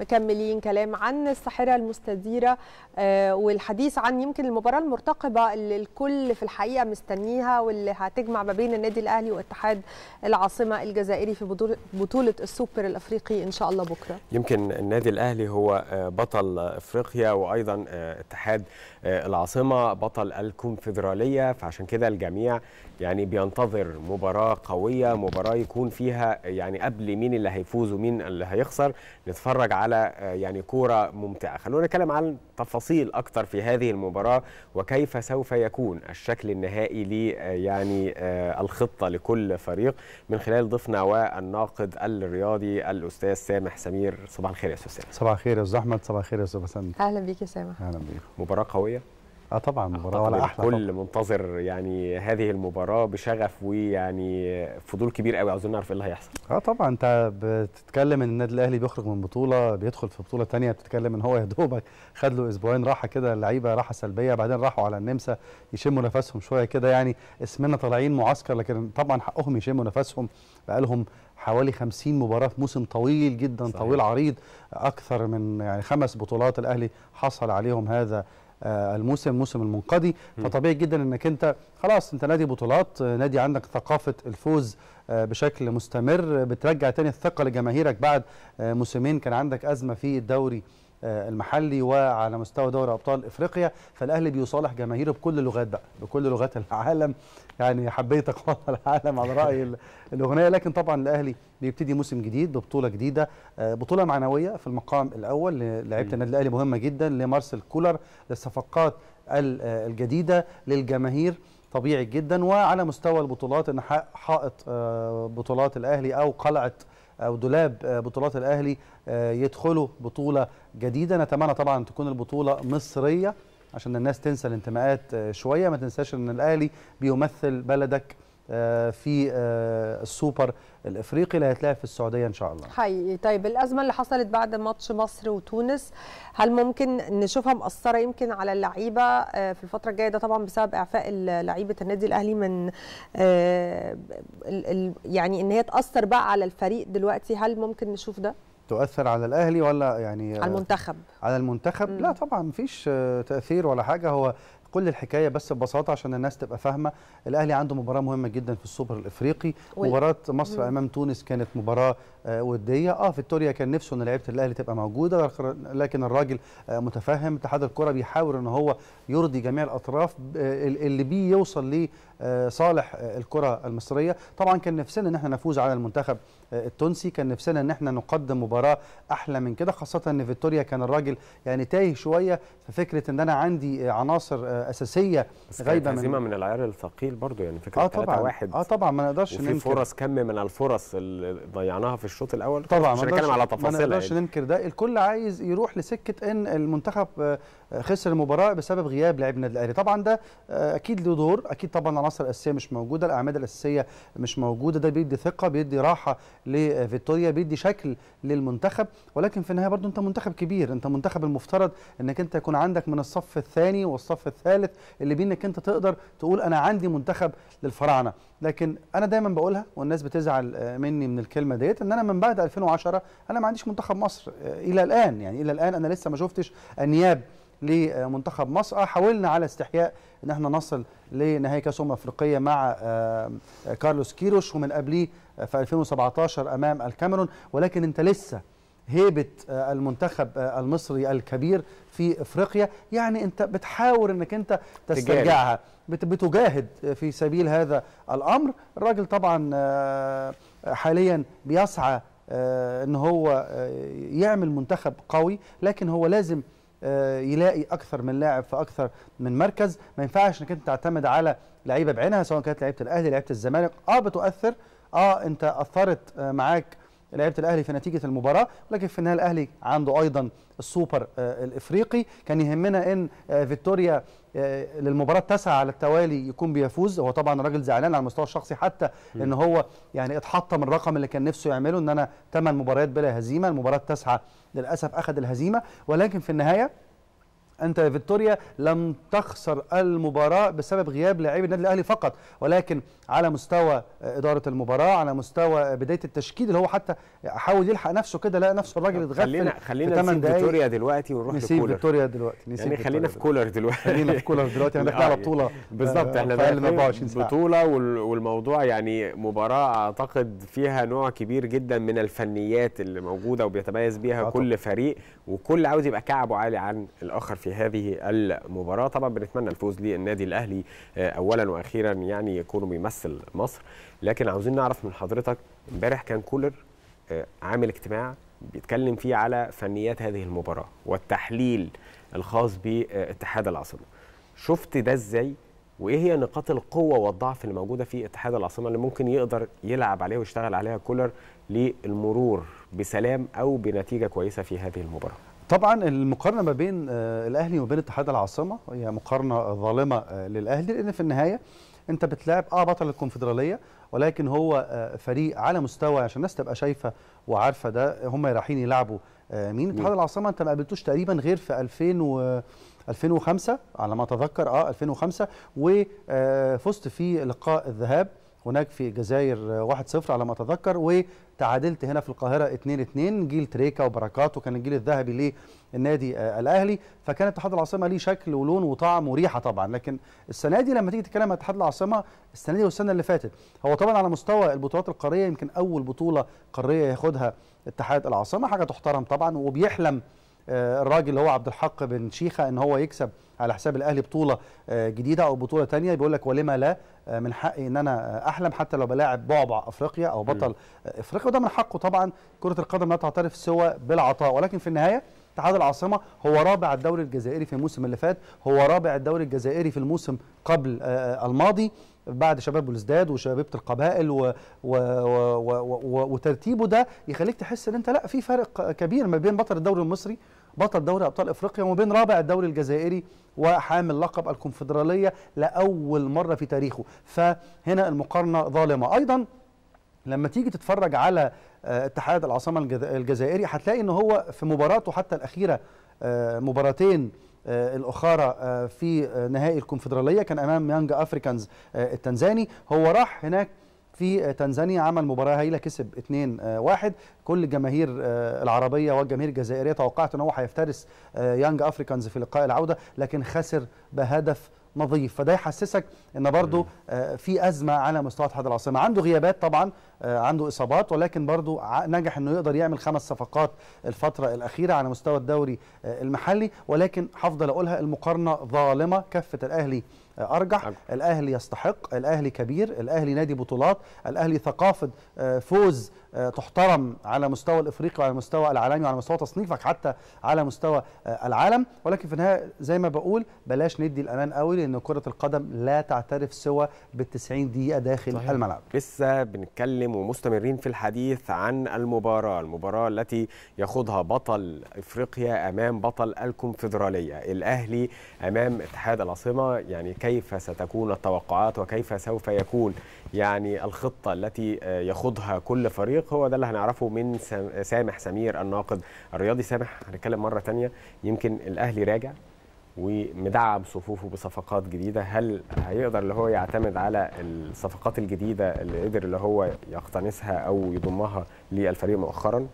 مكملين كلام عن الساحره المستديره آه، والحديث عن يمكن المباراه المرتقبه اللي الكل في الحقيقه مستنيها واللي هتجمع ما بين النادي الاهلي واتحاد العاصمه الجزائري في بطوله السوبر الافريقي ان شاء الله بكره. يمكن النادي الاهلي هو آه، بطل افريقيا وايضا آه، اتحاد العاصمه بطل الكونفدراليه فعشان كده الجميع يعني بينتظر مباراه قويه مباراه يكون فيها يعني قبل مين اللي هيفوز ومين اللي هيخسر نتفرج على آه، يعني كوره ممتعه خلونا نتكلم عن تفاصيل اكتر في هذه المباراه وكيف سوف يكون الشكل النهائي لي آه، يعني آه، الخطه لكل فريق من خلال ضيفنا والناقد الرياضي الاستاذ سامح سمير صباح الخير يا استاذ سامح صباح الخير يا استاذ احمد صباح الخير يا استاذ اهلا بيك يا سامح اهلا بيك مباراه قويه اه طبعا مباراه ولا احلى الكل منتظر يعني هذه المباراه بشغف ويعني فضول كبير قوي عاوزين نعرف ايه اللي هيحصل اه طبعا انت بتتكلم ان النادي الاهلي بيخرج من بطوله بيدخل في بطوله ثانيه بتتكلم ان هو يا دوبك خد له اسبوعين راحه كده اللعيبه راحه سلبيه بعدين راحوا على النمسا يشموا نفسهم شويه كده يعني اسمنا طالعين معسكر لكن طبعا حقهم يشموا نفسهم بقالهم حوالي 50 مباراه في موسم طويل جدا صحيح. طويل عريض اكثر من يعني خمس بطولات الاهلي حصل عليهم هذا آه، الموسم موسم المنقضي فطبيعي جدا انك انت خلاص انت نادي بطولات آه، نادي عندك ثقافه الفوز آه، بشكل مستمر بترجع تاني الثقه لجماهيرك بعد موسمين كان عندك ازمه في الدوري آه، المحلي وعلى مستوى دوري ابطال افريقيا فالاهلي بيصالح جماهيره بكل اللغات بقى بكل لغات العالم يعني حبيت والله العالم على راي الاغنيه لكن طبعا الاهلي بيبتدي موسم جديد ببطوله جديده آه، بطوله معنويه في المقام الاول لعيبه النادي الاهلي مهمه جدا لمارسيل كولر للصفقات آه، الجديده للجماهير طبيعي جدا وعلى مستوى البطولات ان حائط بطولات الاهلي او قلعه او دولاب آه، بطولات الاهلي آه، يدخلوا بطوله جديده نتمنى طبعا تكون البطوله مصريه عشان الناس تنسى الانتماءات آه، شويه ما تنساش ان الاهلي بيمثل بلدك آه، في آه، السوبر الافريقي اللي هيتلعب في السعوديه ان شاء الله حقيقي طيب الازمه اللي حصلت بعد ماتش مصر وتونس هل ممكن نشوفها مأثره يمكن على اللعيبه آه، في الفتره الجايه ده طبعا بسبب اعفاء لعيبه النادي الاهلي من يعني ان هي تاثر بقى على الفريق دلوقتي هل ممكن نشوف ده تؤثر على الاهلي ولا يعني على المنتخب على المنتخب لا طبعا مفيش تاثير ولا حاجه هو كل الحكايه بس ببساطه عشان الناس تبقى فاهمه الاهلي عنده مباراه مهمه جدا في السوبر الافريقي مباراه مصر امام تونس كانت مباراه آه، وديه اه فيتوريا كان نفسه ان لعيبه الاهلي تبقى موجوده لكن الراجل آه، متفهم اتحاد الكره بيحاول ان هو يرضي جميع الاطراف اللي بيه يوصل لصالح آه، الكره المصريه طبعا كان نفسنا ان احنا نفوز على المنتخب التونسي كان نفسنا ان احنا نقدم مباراه احلى من كده خاصه ان فيتوريا كان الراجل يعني تايه شويه في فكره ان انا عندي عناصر اساسيه غايبه من من العيار الثقيل برضو يعني فكره آه طبعا واحد اه طبعا ما نقدرش وفي فرص كم من الفرص اللي ضيعناها في الشوط الاول طبعا مش هنتكلم على تفاصيلها ما نقدرش يعني. ننكر ده الكل عايز يروح لسكه ان المنتخب آه، خسر المباراه بسبب غياب لاعب النادي الاهلي طبعا ده آه، اكيد له دور اكيد طبعا العناصر الاساسيه مش موجوده الاعماد الاساسيه مش موجوده ده بيدي ثقه بيدي راحه لفيتوريا بيدي شكل للمنتخب ولكن في النهايه برضو انت منتخب كبير انت منتخب المفترض انك انت يكون عندك من الصف الثاني والصف الثالث اللي بينك انت تقدر تقول انا عندي منتخب للفراعنه لكن انا دايما بقولها والناس بتزعل آه، مني من الكلمه ديت ان انا من بعد 2010 انا ما عنديش منتخب مصر آه، الى الان يعني الى الان انا لسه ما شفتش انياب لمنتخب مصر آه، حاولنا على استحياء ان احنا نصل لنهائي كاس امم افريقيه مع آه، آه، كارلوس كيروش ومن قبليه في 2017 امام الكاميرون ولكن انت لسه هيبه المنتخب المصري الكبير في افريقيا يعني انت بتحاول انك انت تسترجعها بتجاهد في سبيل هذا الامر الراجل طبعا حاليا بيسعى ان هو يعمل منتخب قوي لكن هو لازم آه، يلاقي اكثر من لاعب في اكثر من مركز ما ينفعش انك انت تعتمد على لعيبه بعينها سواء كانت لعيبه الاهلي لعيبه الزمالك اه بتؤثر اه انت اثرت آه، معاك لعيبه الاهلي في نتيجه المباراه لكن في النهايه الاهلي عنده ايضا السوبر آه، الافريقي كان يهمنا ان فيكتوريا آه، للمباراه التاسعه على التوالي يكون بيفوز هو طبعا راجل زعلان على المستوى الشخصي حتى م. ان هو يعني اتحطم الرقم اللي كان نفسه يعمله ان انا ثمان مباريات بلا هزيمه المباراه التاسعه للاسف اخذ الهزيمه ولكن في النهايه انت يا لم تخسر المباراه بسبب غياب لاعبي النادي الاهلي فقط ولكن على مستوى اداره المباراه على مستوى بدايه التشكيل اللي هو حتى حاول يلحق نفسه كده لقى نفسه الراجل اتغفل خلينا خلينا نسيب فيكتوريا دلوقتي ونروح نسيب فيكتوريا دلوقتي نسيب يعني خلينا في كولر دلوقتي خلينا في كولر دلوقتي احنا داخلين على بطوله بالظبط احنا داخلين بطوله والموضوع يعني مباراه اعتقد فيها نوع كبير جدا من الفنيات اللي موجوده وبيتميز بيها كل فريق وكل عاوز يبقى كعبه عالي عن الاخر في هذه المباراه طبعا بنتمنى الفوز للنادي الاهلي آه، اولا واخيرا يعني يكونوا بيمثل مصر لكن عاوزين نعرف من حضرتك امبارح كان كولر آه، عامل اجتماع بيتكلم فيه على فنيات هذه المباراه والتحليل الخاص باتحاد العاصمه شفت ده ازاي وايه هي نقاط القوه والضعف اللي موجوده في اتحاد العاصمه اللي ممكن يقدر يلعب عليها ويشتغل عليها كولر للمرور بسلام او بنتيجه كويسه في هذه المباراه طبعا المقارنه ما بين آه، الاهلي وما بين اتحاد العاصمه هي مقارنه آه، ظالمه آه، للاهلي لان في النهايه انت بتلعب اه بطل الكونفدراليه ولكن هو فريق على مستوى عشان الناس تبقى شايفه وعارفه ده هم رايحين يلعبوا مين اتحاد العاصمه انت ما قابلتوش تقريبا غير في 2000 و 2005 على ما اتذكر اه 2005 وفزت في لقاء الذهاب هناك في الجزائر 1-0 على ما اتذكر وتعادلت هنا في القاهره 2-2 جيل تريكا وبركات وكان الجيل الذهبي للنادي الاهلي فكان اتحاد العاصمه ليه شكل ولون وطعم وريحه طبعا لكن السنه دي لما تيجي تتكلم عن اتحاد العاصمه السنه دي والسنه اللي فاتت هو طبعا على مستوى البطولات القاريه يمكن اول بطوله قاريه ياخدها اتحاد العاصمه حاجه تحترم طبعا وبيحلم آه، الراجل اللي هو عبد الحق بن شيخه ان هو يكسب على حساب الاهلي بطوله آه، جديده او بطوله تانية بيقول لك ولما لا آه، من حقي ان انا احلم حتى لو بلاعب بعبع افريقيا او بطل م. افريقيا وده من حقه طبعا كره القدم لا تعترف سوى بالعطاء ولكن في النهايه اتحاد العاصمه هو رابع الدوري الجزائري في الموسم اللي فات هو رابع الدوري الجزائري في الموسم قبل الماضي بعد شباب بلوزداد وشبابه القبائل و... و... و... و... وترتيبه ده يخليك تحس ان انت لا في فرق كبير ما بين بطل الدوري المصري بطل دوري ابطال افريقيا وما بين رابع الدوري الجزائري وحامل لقب الكونفدراليه لاول مره في تاريخه فهنا المقارنه ظالمه ايضا لما تيجي تتفرج على آه، اتحاد العاصمه الجزائري هتلاقي ان هو في مباراته حتى الاخيره آه، مباراتين آه، الاخاره في نهائي الكونفدراليه كان امام يانج افريكانز التنزاني هو راح هناك في تنزانيا عمل مباراه هايله كسب 2-1 آه، كل الجماهير آه، العربيه والجماهير الجزائريه توقعت ان هو هيفترس يانج آه، افريكانز في لقاء العوده لكن خسر بهدف نظيف فده يحسسك ان برضو آه، في ازمه على مستوى اتحاد العاصمه عنده غيابات طبعا آه، عنده اصابات ولكن برضو نجح انه يقدر يعمل خمس صفقات الفتره الاخيره على مستوى الدوري آه، المحلي ولكن هفضل اقولها المقارنه ظالمه كفه الاهلي ارجح الاهلي يستحق الاهلي كبير الاهلي نادي بطولات الاهلي ثقافه فوز آه، تحترم على مستوى الافريقي وعلى مستوى العالمي وعلى مستوى تصنيفك حتى على مستوى آه، العالم ولكن في النهايه زي ما بقول بلاش ندي الامان قوي لان كره القدم لا تعترف سوى بال 90 دقيقه داخل طيب. الملعب لسه بنتكلم ومستمرين في الحديث عن المباراه المباراه التي يخوضها بطل افريقيا امام بطل الكونفدراليه الاهلي امام اتحاد العاصمه يعني كيف ستكون التوقعات وكيف سوف يكون يعني الخطه التي آه، يخوضها كل فريق التنسيق هو ده اللي هنعرفه من سامح سمير الناقد الرياضي سامح هنتكلم مره ثانيه يمكن الاهلي راجع ومدعم صفوفه بصفقات جديده هل هيقدر اللي هو يعتمد على الصفقات الجديده اللي قدر اللي هو يقتنصها او يضمها للفريق مؤخرا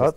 آه،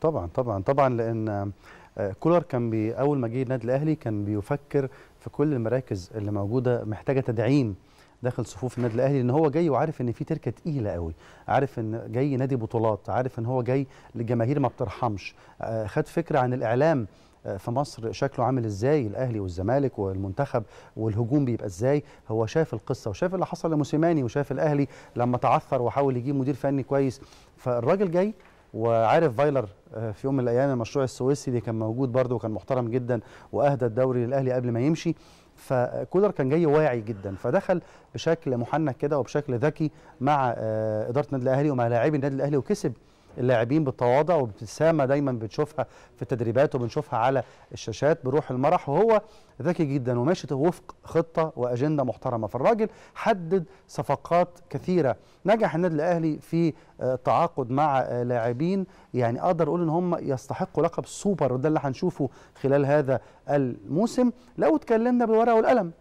طبعا طبعا طبعا لان آه، كولر كان اول ما جه النادي الاهلي كان بيفكر في كل المراكز اللي موجوده محتاجه تدعيم داخل صفوف النادي الاهلي لان هو جاي وعارف ان في تركه تقيله قوي عارف ان جاي نادي بطولات عارف ان هو جاي لجماهير ما بترحمش آه، خد فكره عن الاعلام آه، في مصر شكله عامل ازاي الاهلي والزمالك والمنتخب والهجوم بيبقى ازاي هو شاف القصه وشاف اللي حصل لموسيماني وشاف الاهلي لما تعثر وحاول يجيب مدير فني كويس فالراجل جاي وعارف فايلر آه، في يوم من الايام المشروع السويسي اللي كان موجود برده وكان محترم جدا واهدى الدوري للاهلي قبل ما يمشي فكولر كان جاي واعي جدا فدخل بشكل محنك كده وبشكل ذكي مع آه، اداره النادي الاهلي ومع لاعبي النادي الاهلي وكسب اللاعبين بالتواضع وابتسامه دايما بنشوفها في التدريبات وبنشوفها على الشاشات بروح المرح وهو ذكي جدا وماشي وفق خطه واجنده محترمه فالراجل حدد صفقات كثيره نجح النادي الاهلي في آه، التعاقد مع آه، لاعبين يعني اقدر اقول ان هم يستحقوا لقب سوبر وده اللي هنشوفه خلال هذا الموسم لو اتكلمنا بالورقه والقلم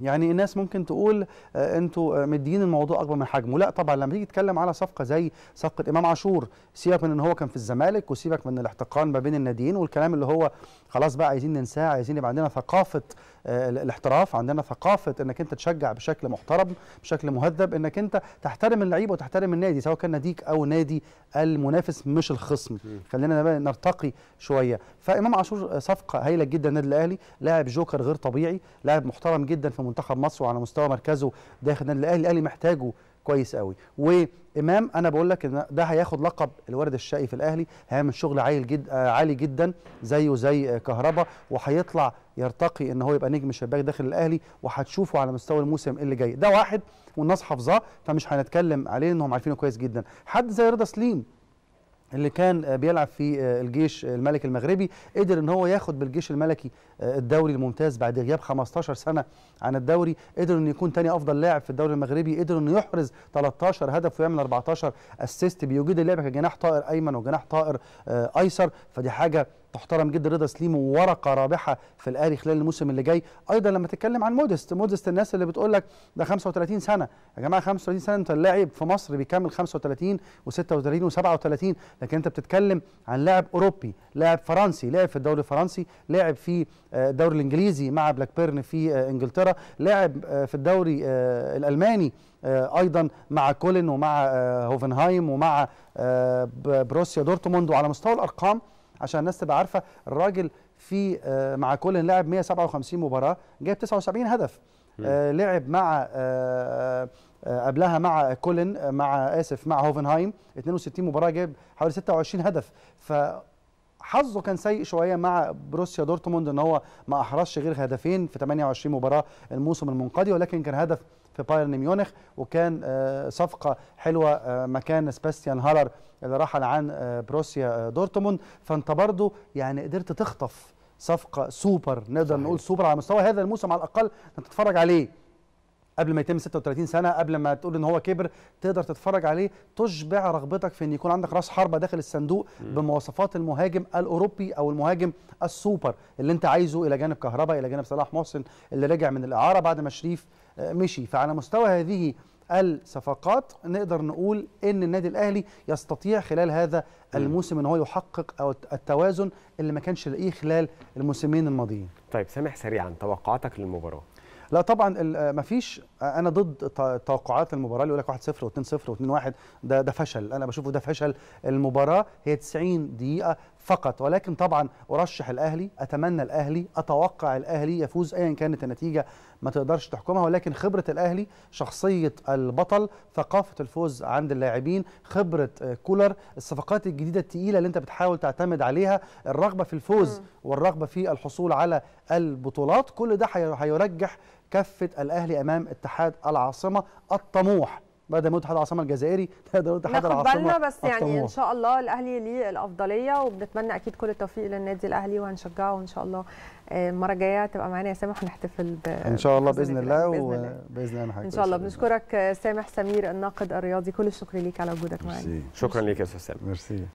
يعني الناس ممكن تقول آه، انتوا آه، مدين الموضوع اكبر من حجمه لا طبعا لما تيجي تتكلم على صفقه زي صفقه امام عاشور سيبك من ان هو كان في الزمالك وسيبك من الاحتقان ما بين الناديين والكلام اللي هو خلاص بقى عايزين ننساه عايزين يبقى عندنا ثقافه الاحتراف عندنا ثقافه انك انت تشجع بشكل محترم بشكل مهذب انك انت تحترم اللعيب وتحترم النادي سواء كان ناديك او نادي المنافس مش الخصم خلينا نرتقي شويه فامام عاشور صفقه هايله جدا النادي الاهلي لاعب جوكر غير طبيعي لاعب محترم جدا في منتخب مصر وعلى مستوى مركزه داخل النادي الاهلي الاهلي محتاجه كويس قوي وامام انا بقول لك ان ده هياخد لقب الورد الشقي في الاهلي هيعمل شغل عالي جدا عالي جدا زيه زي كهربا وهيطلع يرتقي ان هو يبقى نجم شباك داخل الاهلي وهتشوفه على مستوى الموسم اللي جاي ده واحد والناس حافظاه فمش هنتكلم عليه انهم عارفينه كويس جدا حد زي رضا سليم اللي كان آه، بيلعب في آه، الجيش الملكي المغربي قدر ان هو ياخد بالجيش الملكي آه، الدوري الممتاز بعد غياب 15 سنه عن الدوري قدر انه يكون تاني افضل لاعب في الدوري المغربي قدر انه يحرز 13 هدف ويعمل 14 اسيست بيوجد اللعب كجناح طائر ايمن وجناح طائر ايسر فدي حاجه محترم جدا رضا سليم وورقه رابحه في الاهلي خلال الموسم اللي جاي ايضا لما تتكلم عن مودست مودست الناس اللي بتقول لك ده 35 سنه يا جماعه 35 سنه انت اللاعب في مصر بيكمل 35 و36 و37 لكن انت بتتكلم عن لاعب اوروبي لاعب فرنسي لاعب في الدوري الفرنسي لاعب في آه، الدوري الانجليزي مع بلاك بيرن في آه، انجلترا لاعب آه، في الدوري الالماني ايضا مع كولن ومع هوفنهايم ومع بروسيا دورتموند وعلى مستوى الارقام عشان الناس تبقى عارفه الراجل في آه، مع كل لعب 157 مباراه جايب 79 هدف آه، لعب مع آه، قبلها مع كولن مع اسف مع هوفنهايم 62 مباراه جايب حوالي 26 هدف ف حظه كان سيء شويه مع بروسيا دورتموند ان هو ما احرزش غير هدفين في 28 مباراه الموسم المنقضي ولكن كان هدف في بايرن ميونخ وكان آه، صفقه حلوه آه، مكان سباستيان هالر اللي رحل عن آه، بروسيا دورتموند فانت برضه يعني قدرت تخطف صفقه سوبر نقدر نقول سوبر على مستوى هذا الموسم على الاقل انت تتفرج عليه قبل ما يتم 36 سنه قبل ما تقول ان هو كبر تقدر تتفرج عليه تشبع رغبتك في ان يكون عندك راس حربه داخل الصندوق بمواصفات المهاجم الاوروبي او المهاجم السوبر اللي انت عايزه الى جانب كهرباء الى جانب صلاح محسن اللي رجع من الاعاره بعد ما شريف آه، مشي فعلى مستوى هذه الصفقات نقدر نقول ان النادي الاهلي يستطيع خلال هذا الموسم ان هو يحقق او التوازن اللي ما كانش لاقيه خلال الموسمين الماضيين. طيب سامح سريعا توقعاتك للمباراه. لا طبعا ما فيش انا ضد توقعات المباراه اللي يقول لك 1-0 و2-0 و2-1 ده ده فشل انا بشوفه ده فشل المباراه هي 90 دقيقه فقط ولكن طبعا ارشح الاهلي اتمنى الاهلي اتوقع الاهلي يفوز ايا كانت النتيجه ما تقدرش تحكمها ولكن خبره الاهلي شخصيه البطل ثقافه الفوز عند اللاعبين خبره آه، كولر الصفقات الجديده الثقيله اللي انت بتحاول تعتمد عليها الرغبه في الفوز م. والرغبه في الحصول على البطولات كل ده هيرجح كفه الاهلي امام اتحاد العاصمه الطموح بعد ما اتحاد العاصمه الجزائري ده موت حد العاصمه بالنا بس يعني ان شاء الله الاهلي ليه الافضليه وبنتمنى اكيد كل التوفيق للنادي الاهلي وهنشجعه وان شاء الله آه، المره الجايه تبقى معانا يا سامح ونحتفل ب ان شاء الله باذن الله وباذن الله ان شاء الله بنشكرك آه، سامح سمير الناقد الرياضي كل الشكر ليك على وجودك معانا شكرا ليك يا استاذ سامح ميرسي